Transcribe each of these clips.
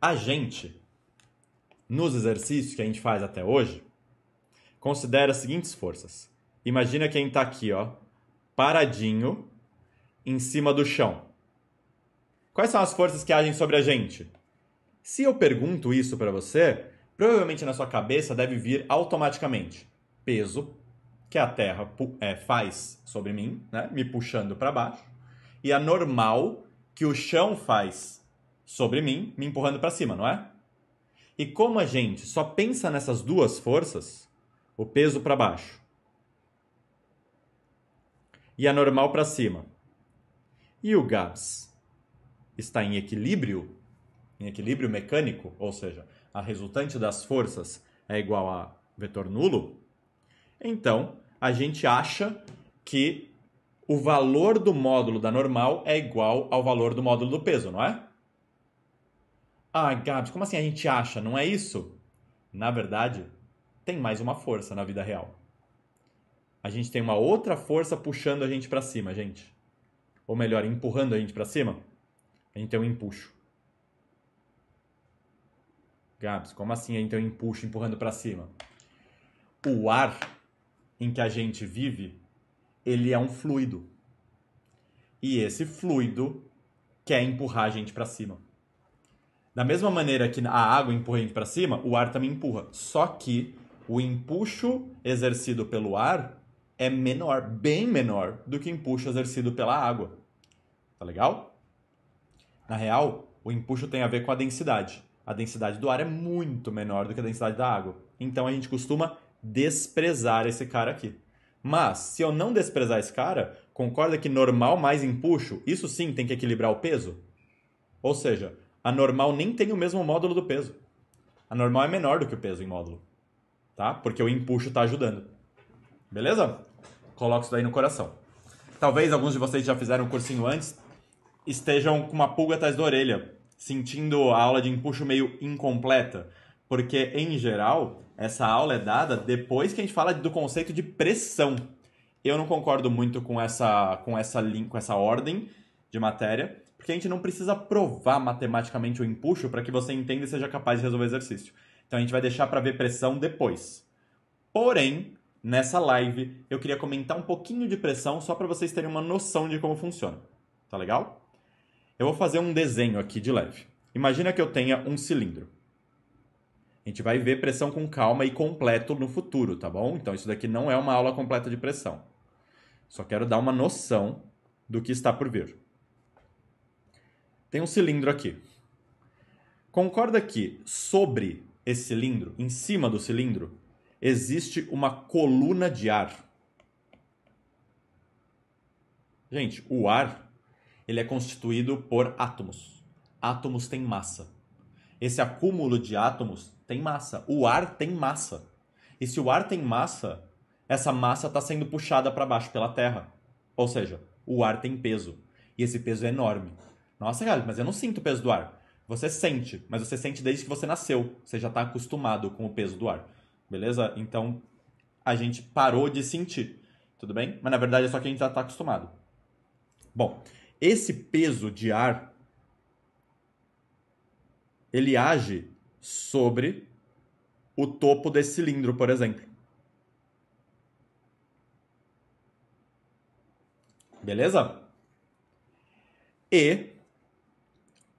A gente, nos exercícios que a gente faz até hoje, considera as seguintes forças. Imagina quem está aqui, ó, paradinho, em cima do chão. Quais são as forças que agem sobre a gente? Se eu pergunto isso para você, provavelmente na sua cabeça deve vir automaticamente peso que a Terra é, faz sobre mim, né, me puxando para baixo, e a normal que o chão faz sobre mim, me empurrando para cima, não é? E como a gente só pensa nessas duas forças, o peso para baixo e a normal para cima, e o GABS está em equilíbrio, em equilíbrio mecânico, ou seja, a resultante das forças é igual a vetor nulo, então a gente acha que o valor do módulo da normal é igual ao valor do módulo do peso, não é? Ah, Gabs, como assim a gente acha? Não é isso? Na verdade, tem mais uma força na vida real. A gente tem uma outra força puxando a gente para cima, gente. Ou melhor, empurrando a gente para cima. A gente tem um empuxo. Gabs, como assim a gente tem um empuxo empurrando para cima? O ar em que a gente vive, ele é um fluido. E esse fluido quer empurrar a gente para cima. Da mesma maneira que a água empurra a gente para cima, o ar também empurra. Só que o empuxo exercido pelo ar é menor, bem menor do que o empuxo exercido pela água. Tá legal? Na real, o empuxo tem a ver com a densidade. A densidade do ar é muito menor do que a densidade da água. Então a gente costuma desprezar esse cara aqui. Mas, se eu não desprezar esse cara, concorda que normal mais empuxo, isso sim tem que equilibrar o peso? Ou seja, a normal nem tem o mesmo módulo do peso. A normal é menor do que o peso em módulo. Tá? Porque o empuxo está ajudando. Beleza? Coloca isso daí no coração. Talvez alguns de vocês já fizeram o cursinho antes, estejam com uma pulga atrás da orelha, sentindo a aula de empuxo meio incompleta. Porque, em geral, essa aula é dada depois que a gente fala do conceito de pressão. Eu não concordo muito com essa, com essa, link, com essa ordem de matéria, porque a gente não precisa provar matematicamente o empuxo para que você entenda e seja capaz de resolver o exercício. Então a gente vai deixar para ver pressão depois. Porém, nessa live eu queria comentar um pouquinho de pressão só para vocês terem uma noção de como funciona. Tá legal? Eu vou fazer um desenho aqui de leve. Imagina que eu tenha um cilindro. A gente vai ver pressão com calma e completo no futuro, tá bom? Então isso daqui não é uma aula completa de pressão. Só quero dar uma noção do que está por vir tem um cilindro aqui. Concorda que sobre esse cilindro, em cima do cilindro, existe uma coluna de ar. Gente, o ar ele é constituído por átomos. Átomos têm massa. Esse acúmulo de átomos tem massa. O ar tem massa. E se o ar tem massa, essa massa está sendo puxada para baixo pela Terra. Ou seja, o ar tem peso. E esse peso é enorme. Nossa, cara, mas eu não sinto o peso do ar. Você sente, mas você sente desde que você nasceu. Você já está acostumado com o peso do ar. Beleza? Então, a gente parou de sentir. Tudo bem? Mas na verdade é só que a gente já está acostumado. Bom, esse peso de ar ele age sobre o topo desse cilindro, por exemplo. Beleza? E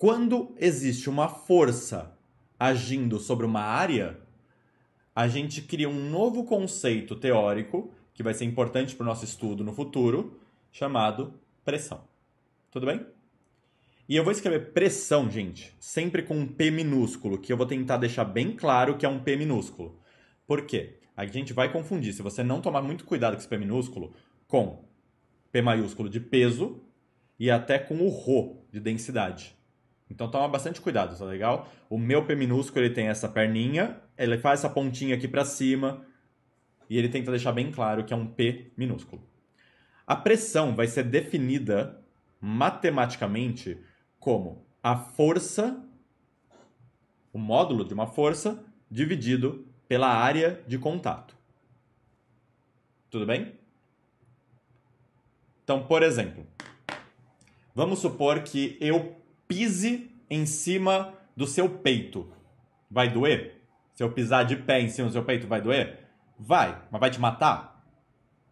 quando existe uma força agindo sobre uma área, a gente cria um novo conceito teórico que vai ser importante para o nosso estudo no futuro, chamado pressão. Tudo bem? E eu vou escrever pressão, gente, sempre com um P minúsculo, que eu vou tentar deixar bem claro que é um P minúsculo. Por quê? A gente vai confundir, se você não tomar muito cuidado com esse P minúsculo, com P maiúsculo de peso e até com o Rho de densidade. Então toma bastante cuidado, tá legal? O meu P minúsculo ele tem essa perninha, ele faz essa pontinha aqui para cima e ele tenta deixar bem claro que é um P minúsculo. A pressão vai ser definida matematicamente como a força, o módulo de uma força dividido pela área de contato. Tudo bem? Então, por exemplo, vamos supor que eu pise em cima do seu peito. Vai doer? Se eu pisar de pé em cima do seu peito, vai doer? Vai, mas vai te matar?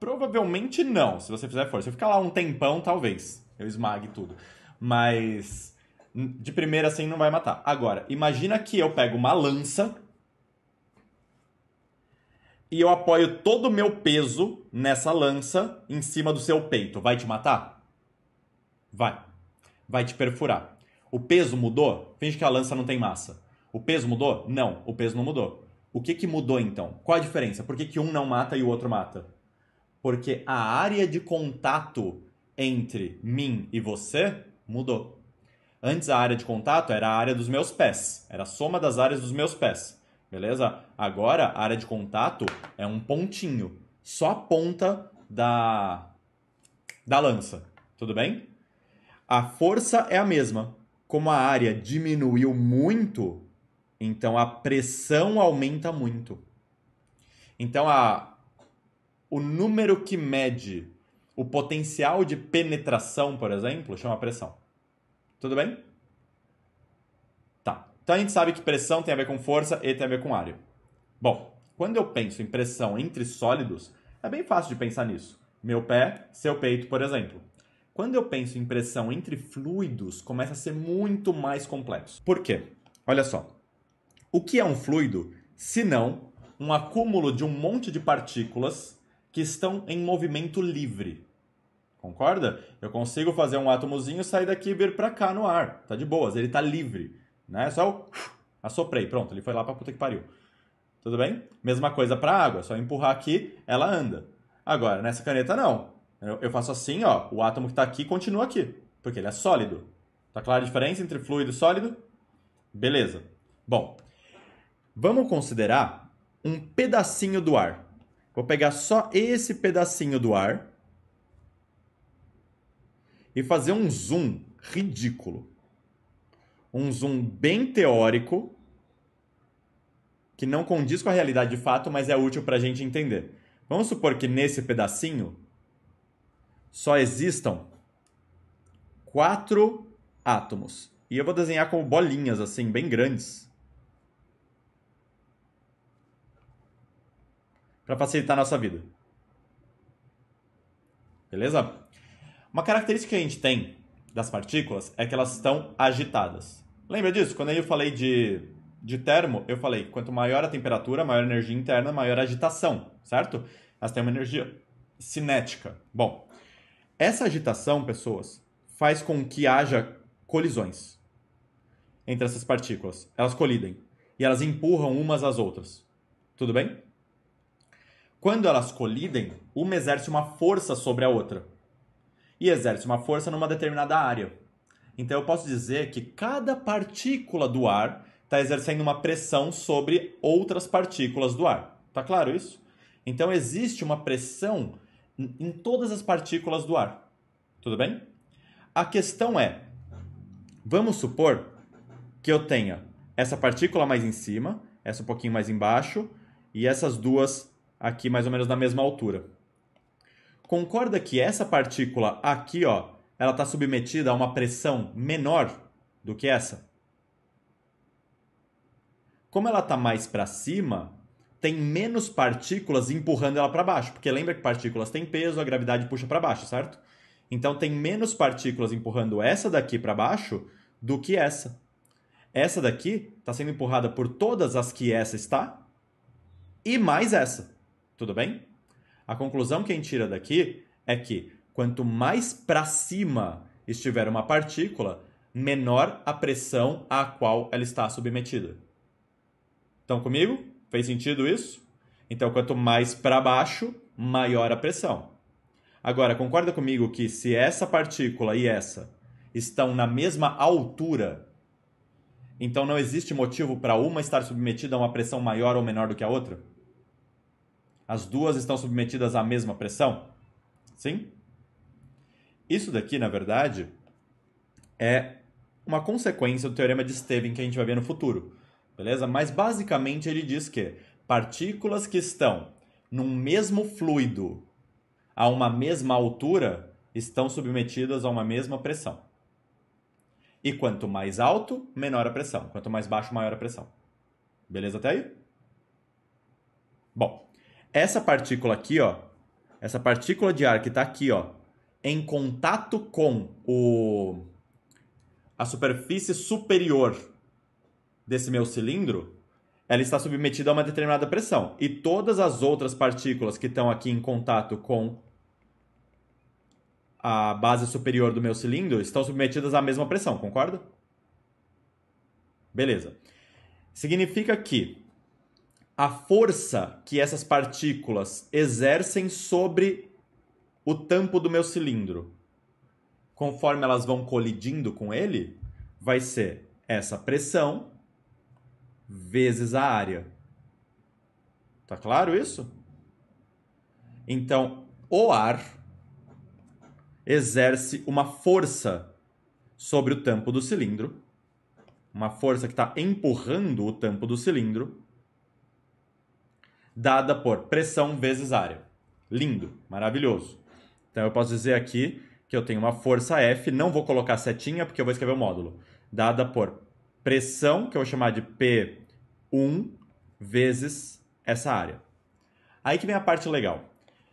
Provavelmente não, se você fizer força. Se eu ficar lá um tempão, talvez eu esmague tudo. Mas hum, de primeira assim não vai matar. Agora, imagina que eu pego uma lança e eu apoio todo o meu peso nessa lança em cima do seu peito. Vai te matar? Vai. Vai te perfurar. O peso mudou? Finge que a lança não tem massa. O peso mudou? Não, o peso não mudou. O que, que mudou então? Qual a diferença? Por que, que um não mata e o outro mata? Porque a área de contato entre mim e você mudou. Antes a área de contato era a área dos meus pés, era a soma das áreas dos meus pés, beleza? Agora a área de contato é um pontinho, só a ponta da, da lança, tudo bem? A força é a mesma, como a área diminuiu muito, então a pressão aumenta muito. Então a o número que mede o potencial de penetração, por exemplo, chama pressão. Tudo bem? Tá. Então a gente sabe que pressão tem a ver com força e tem a ver com área. Bom, quando eu penso em pressão entre sólidos, é bem fácil de pensar nisso. Meu pé, seu peito, por exemplo. Quando eu penso em pressão entre fluidos, começa a ser muito mais complexo. Por quê? Olha só. O que é um fluido se não um acúmulo de um monte de partículas que estão em movimento livre? Concorda? Eu consigo fazer um átomozinho sair daqui e vir para cá no ar. Tá de boas, ele tá livre, né? É só eu assoprei, pronto, ele foi lá para puta que pariu. Tudo bem? Mesma coisa para água, é só empurrar aqui, ela anda. Agora, nessa caneta não. Eu faço assim, ó, o átomo que está aqui continua aqui, porque ele é sólido. Tá clara a diferença entre fluido e sólido? Beleza. Bom, vamos considerar um pedacinho do ar. Vou pegar só esse pedacinho do ar e fazer um zoom ridículo. Um zoom bem teórico, que não condiz com a realidade de fato, mas é útil para a gente entender. Vamos supor que nesse pedacinho só existam quatro átomos. E eu vou desenhar como bolinhas, assim, bem grandes. Para facilitar a nossa vida. Beleza? Uma característica que a gente tem das partículas é que elas estão agitadas. Lembra disso? Quando eu falei de, de termo, eu falei que quanto maior a temperatura, maior a energia interna, maior a agitação, certo? Elas têm uma energia cinética. Bom, essa agitação, pessoas, faz com que haja colisões entre essas partículas. Elas colidem e elas empurram umas às outras. Tudo bem? Quando elas colidem, uma exerce uma força sobre a outra e exerce uma força numa determinada área. Então eu posso dizer que cada partícula do ar está exercendo uma pressão sobre outras partículas do ar. Tá claro isso? Então existe uma pressão em todas as partículas do ar. Tudo bem? A questão é: vamos supor que eu tenha essa partícula mais em cima, essa um pouquinho mais embaixo e essas duas aqui mais ou menos na mesma altura. Concorda que essa partícula aqui, ó, ela está submetida a uma pressão menor do que essa? Como ela está mais para cima, tem menos partículas empurrando ela para baixo, porque lembra que partículas têm peso, a gravidade puxa para baixo, certo? Então tem menos partículas empurrando essa daqui para baixo do que essa. Essa daqui está sendo empurrada por todas as que essa está e mais essa. Tudo bem? A conclusão que a gente tira daqui é que quanto mais para cima estiver uma partícula, menor a pressão à qual ela está submetida. Estão comigo? Fez sentido isso? Então, quanto mais para baixo, maior a pressão. Agora, concorda comigo que se essa partícula e essa estão na mesma altura, então não existe motivo para uma estar submetida a uma pressão maior ou menor do que a outra? As duas estão submetidas à mesma pressão? Sim? Isso daqui, na verdade, é uma consequência do teorema de Steven que a gente vai ver no futuro beleza? Mas basicamente ele diz que partículas que estão num mesmo fluido a uma mesma altura estão submetidas a uma mesma pressão. E quanto mais alto, menor a pressão. Quanto mais baixo, maior a pressão. Beleza até aí? Bom, essa partícula aqui, ó, essa partícula de ar que está aqui, ó, em contato com o a superfície superior desse meu cilindro, ela está submetida a uma determinada pressão. E todas as outras partículas que estão aqui em contato com a base superior do meu cilindro estão submetidas à mesma pressão, concorda? Beleza. Significa que a força que essas partículas exercem sobre o tampo do meu cilindro, conforme elas vão colidindo com ele, vai ser essa pressão vezes a área. Tá claro isso? Então, o ar exerce uma força sobre o tampo do cilindro, uma força que está empurrando o tampo do cilindro, dada por pressão vezes área. Lindo, maravilhoso. Então eu posso dizer aqui que eu tenho uma força F, não vou colocar setinha porque eu vou escrever o módulo, dada por pressão, que eu vou chamar de P1, vezes essa área. Aí que vem a parte legal.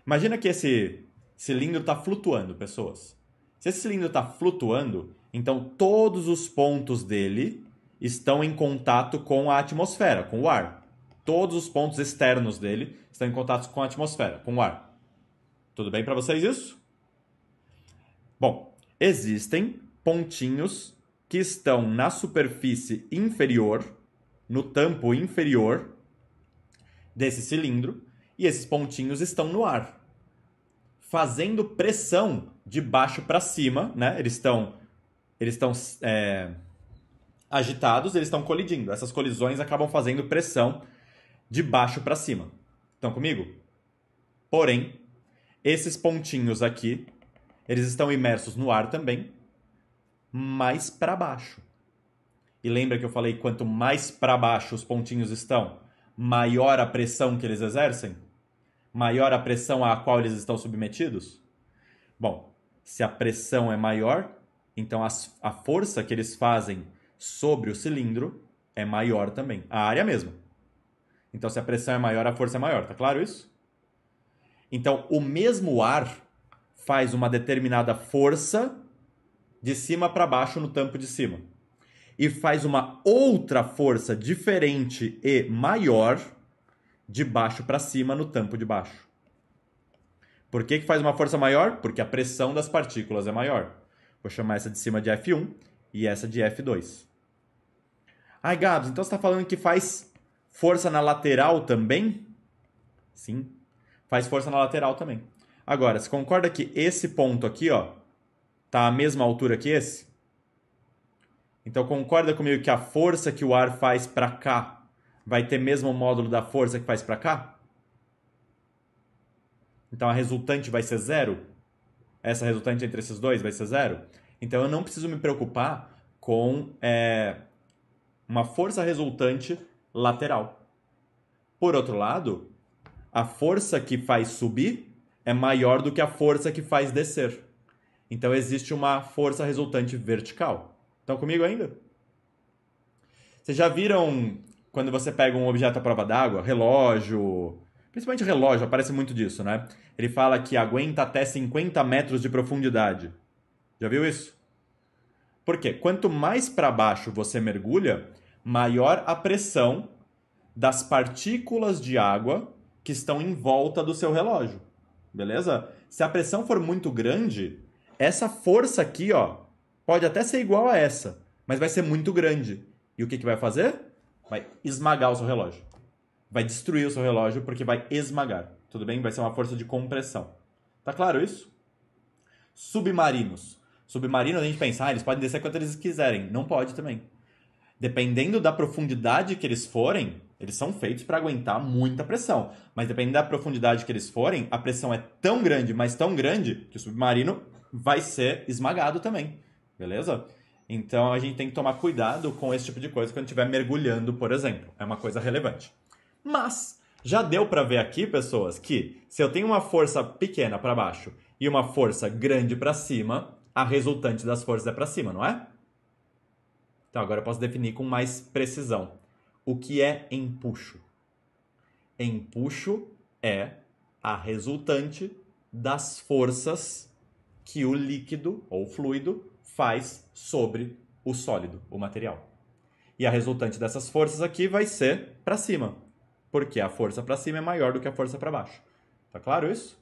Imagina que esse cilindro está flutuando, pessoas. Se esse cilindro está flutuando, então todos os pontos dele estão em contato com a atmosfera, com o ar. Todos os pontos externos dele estão em contato com a atmosfera, com o ar. Tudo bem para vocês isso? Bom, existem pontinhos que estão na superfície inferior, no tampo inferior desse cilindro, e esses pontinhos estão no ar, fazendo pressão de baixo para cima, né? Eles estão eles estão é, agitados, eles estão colidindo. Essas colisões acabam fazendo pressão de baixo para cima. Estão comigo? Porém, esses pontinhos aqui, eles estão imersos no ar também, mais para baixo. E lembra que eu falei quanto mais para baixo os pontinhos estão, maior a pressão que eles exercem? Maior a pressão à qual eles estão submetidos? Bom, se a pressão é maior, então a força que eles fazem sobre o cilindro é maior também, a área mesmo. Então, se a pressão é maior, a força é maior, tá claro isso? Então, o mesmo ar faz uma determinada força de cima para baixo no tampo de cima. E faz uma outra força diferente e maior de baixo para cima no tampo de baixo. Por que, que faz uma força maior? Porque a pressão das partículas é maior. Vou chamar essa de cima de F1 e essa de F2. Ai, Gabs, então você está falando que faz força na lateral também? Sim, faz força na lateral também. Agora, você concorda que esse ponto aqui, ó, está à mesma altura que esse? Então concorda comigo que a força que o ar faz para cá vai ter mesmo o módulo da força que faz para cá? Então a resultante vai ser zero? Essa resultante entre esses dois vai ser zero? Então eu não preciso me preocupar com é, uma força resultante lateral. Por outro lado, a força que faz subir é maior do que a força que faz descer. Então existe uma força resultante vertical. Estão comigo ainda? Vocês já viram quando você pega um objeto à prova d'água, relógio, principalmente relógio, aparece muito disso, né? Ele fala que aguenta até 50 metros de profundidade. Já viu isso? Por quê? Quanto mais para baixo você mergulha, maior a pressão das partículas de água que estão em volta do seu relógio. Beleza? Se a pressão for muito grande, essa força aqui, ó, pode até ser igual a essa, mas vai ser muito grande. E o que, que vai fazer? Vai esmagar o seu relógio. Vai destruir o seu relógio porque vai esmagar. Tudo bem? Vai ser uma força de compressão. Tá claro isso? Submarinos. Submarinos, a gente pensa, ah, eles podem descer quanto eles quiserem. Não pode também. Dependendo da profundidade que eles forem, eles são feitos para aguentar muita pressão. Mas dependendo da profundidade que eles forem, a pressão é tão grande, mas tão grande, que o submarino vai ser esmagado também, beleza? Então a gente tem que tomar cuidado com esse tipo de coisa quando estiver mergulhando, por exemplo. É uma coisa relevante. Mas já deu para ver aqui, pessoas, que se eu tenho uma força pequena para baixo e uma força grande para cima, a resultante das forças é para cima, não é? Então agora eu posso definir com mais precisão. O que é empuxo? Empuxo é a resultante das forças que o líquido ou fluido faz sobre o sólido, o material. E a resultante dessas forças aqui vai ser para cima, porque a força para cima é maior do que a força para baixo. Tá claro isso?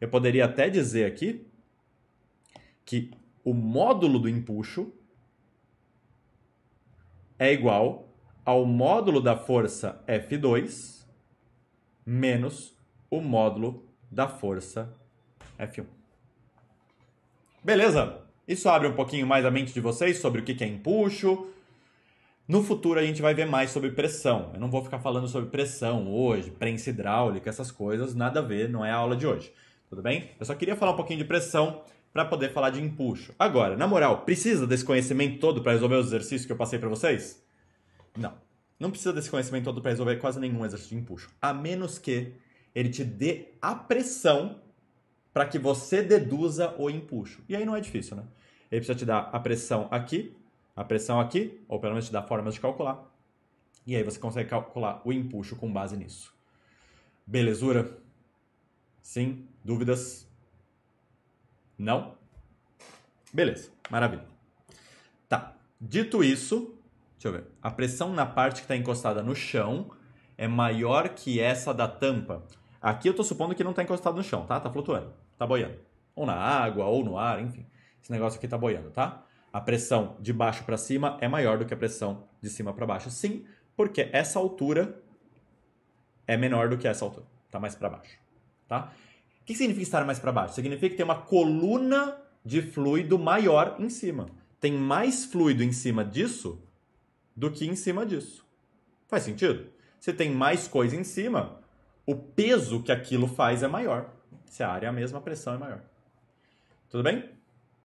Eu poderia até dizer aqui que o módulo do empuxo é igual ao módulo da força F2 menos o módulo da força F1. Beleza? Isso abre um pouquinho mais a mente de vocês sobre o que é empuxo. No futuro a gente vai ver mais sobre pressão. Eu não vou ficar falando sobre pressão hoje, prensa hidráulica, essas coisas, nada a ver, não é a aula de hoje. Tudo bem? Eu só queria falar um pouquinho de pressão para poder falar de empuxo. Agora, na moral, precisa desse conhecimento todo para resolver os exercícios que eu passei para vocês? Não. Não precisa desse conhecimento todo para resolver quase nenhum exercício de empuxo, a menos que ele te dê a pressão para que você deduza o empuxo. E aí não é difícil, né? Ele precisa te dar a pressão aqui, a pressão aqui, ou pelo menos te dar formas de calcular. E aí você consegue calcular o empuxo com base nisso. Belezura? Sim? Dúvidas? Não? Beleza, maravilha. Tá, dito isso, deixa eu ver. A pressão na parte que está encostada no chão é maior que essa da tampa. Aqui eu estou supondo que não está encostado no chão, tá? Tá flutuando, tá boiando. Ou na água, ou no ar, enfim. Esse negócio aqui tá boiando, tá? A pressão de baixo para cima é maior do que a pressão de cima para baixo, sim, porque essa altura é menor do que essa altura, tá mais para baixo, tá? O que significa estar mais para baixo? Significa que tem uma coluna de fluido maior em cima. Tem mais fluido em cima disso do que em cima disso. Faz sentido? Se tem mais coisa em cima, o peso que aquilo faz é maior. Se a área é a mesma, a pressão é maior. Tudo bem?